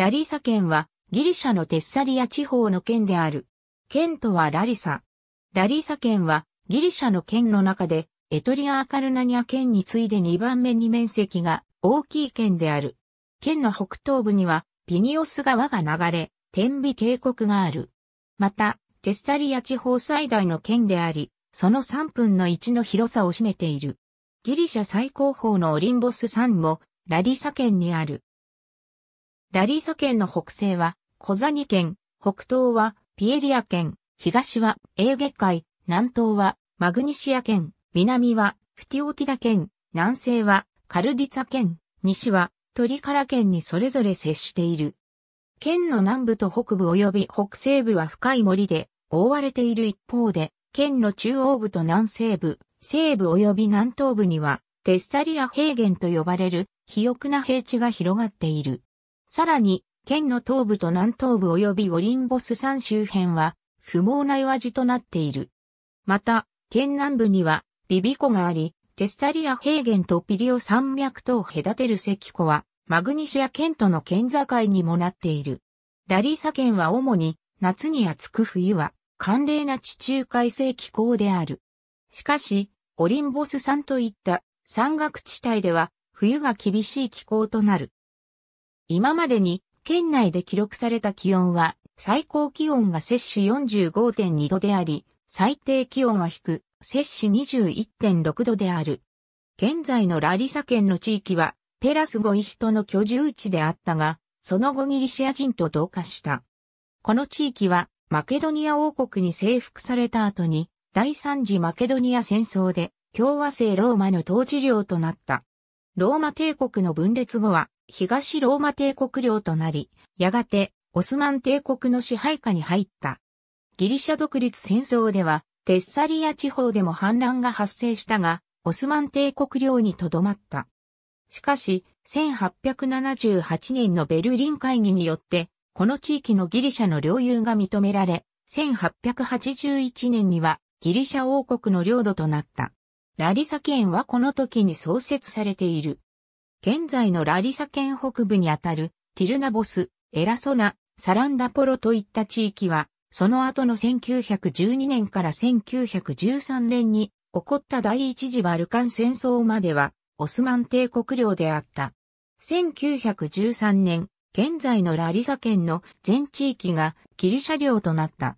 ラリサ県はギリシャのテッサリア地方の県である。県とはラリサ。ラリサ県はギリシャの県の中でエトリア・アカルナニア県に次いで2番目に面積が大きい県である。県の北東部にはピニオス川が流れ、天美渓谷がある。また、テッサリア地方最大の県であり、その3分の1の広さを占めている。ギリシャ最高峰のオリンボス山もラリサ県にある。ラリーソ県の北西は、コザニ県、北東は、ピエリア県、東は、エーゲ海、南東は、マグニシア県、南は、フティオティダ県、南西は、カルディツァ県、西は、トリカラ県にそれぞれ接している。県の南部と北部及び北西部は深い森で覆われている一方で、県の中央部と南西部、西部及び南東部には、テスタリア平原と呼ばれる肥沃な平地が広がっている。さらに、県の東部と南東部及びオリンボス山周辺は、不毛な岩地となっている。また、県南部には、ビビ湖があり、テスタリア平原とピリオ山脈とを隔てる石湖は、マグニシア県との県境にもなっている。ラリーサ県は主に、夏に暑く冬は、寒冷な地中海性気候である。しかし、オリンボス山といった山岳地帯では、冬が厳しい気候となる。今までに県内で記録された気温は最高気温が摂氏45.2度であり、最低気温は低、摂氏21.6度である。現在のラリサ県の地域はペラスゴイ人の居住地であったが、その後ギリシア人と同化した。この地域はマケドニア王国に征服された後に第三次マケドニア戦争で共和制ローマの統治領となった。ローマ帝国の分裂後は東ローマ帝国領となり、やがてオスマン帝国の支配下に入った。ギリシャ独立戦争では、テッサリア地方でも反乱が発生したが、オスマン帝国領にとどまった。しかし、1878年のベルリン会議によって、この地域のギリシャの領有が認められ、1881年にはギリシャ王国の領土となった。ラリサ県はこの時に創設されている。現在のラリサ県北部にあたるティルナボス、エラソナ、サランダポロといった地域は、その後の1912年から1913年に起こった第一次バルカン戦争までは、オスマン帝国領であった。1913年、現在のラリサ県の全地域がギリシャ領となった。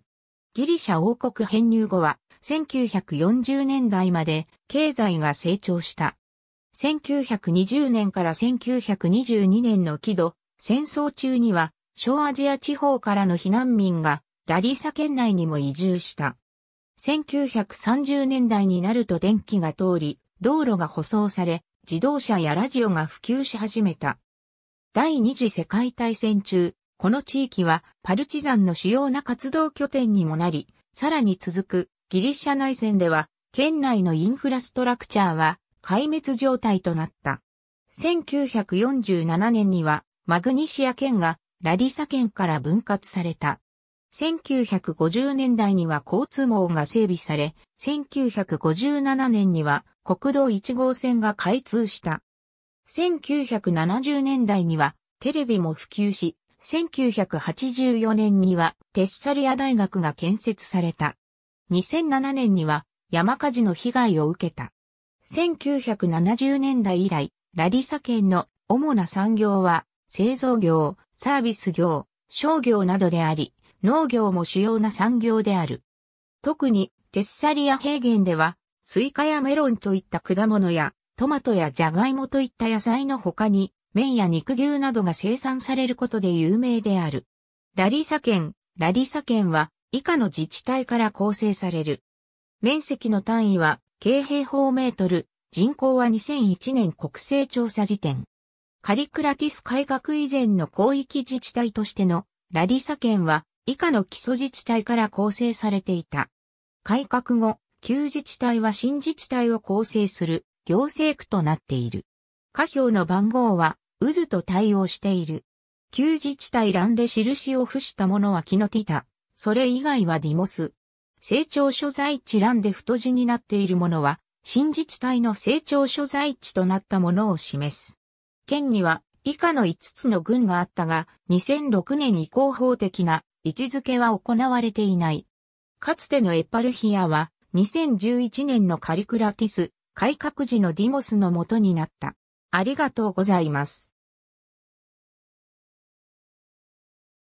ギリシャ王国編入後は1940年代まで経済が成長した。1920年から1922年の起土戦争中には、小アジア地方からの避難民が、ラリーサ県内にも移住した。1930年代になると電気が通り、道路が舗装され、自動車やラジオが普及し始めた。第二次世界大戦中、この地域はパルチザンの主要な活動拠点にもなり、さらに続くギリシャ内戦では、県内のインフラストラクチャーは壊滅状態となった。1947年にはマグニシア県がラリサ県から分割された。1950年代には交通網が整備され、1957年には国道1号線が開通した。1970年代にはテレビも普及し、1984年にはテッサリア大学が建設された。2007年には山火事の被害を受けた。1970年代以来、ラリサ県の主な産業は、製造業、サービス業、商業などであり、農業も主要な産業である。特に、テッサリア平原では、スイカやメロンといった果物や、トマトやジャガイモといった野菜の他に、麺や肉牛などが生産されることで有名である。ラリサ県、ラリサ県は、以下の自治体から構成される。面積の単位は、京平方メートル、人口は2001年国勢調査時点。カリクラティス改革以前の広域自治体としてのラリサ県は以下の基礎自治体から構成されていた。改革後、旧自治体は新自治体を構成する行政区となっている。下表の番号は渦と対応している。旧自治体欄で印を付したものはキノティタ、それ以外はディモス、成長所在地欄で太字になっているものは、新自治体の成長所在地となったものを示す。県には以下の5つの郡があったが、2006年以降法的な位置づけは行われていない。かつてのエパルヒアは、2011年のカリクラティス改革時のディモスのもとになった。ありがとうございます。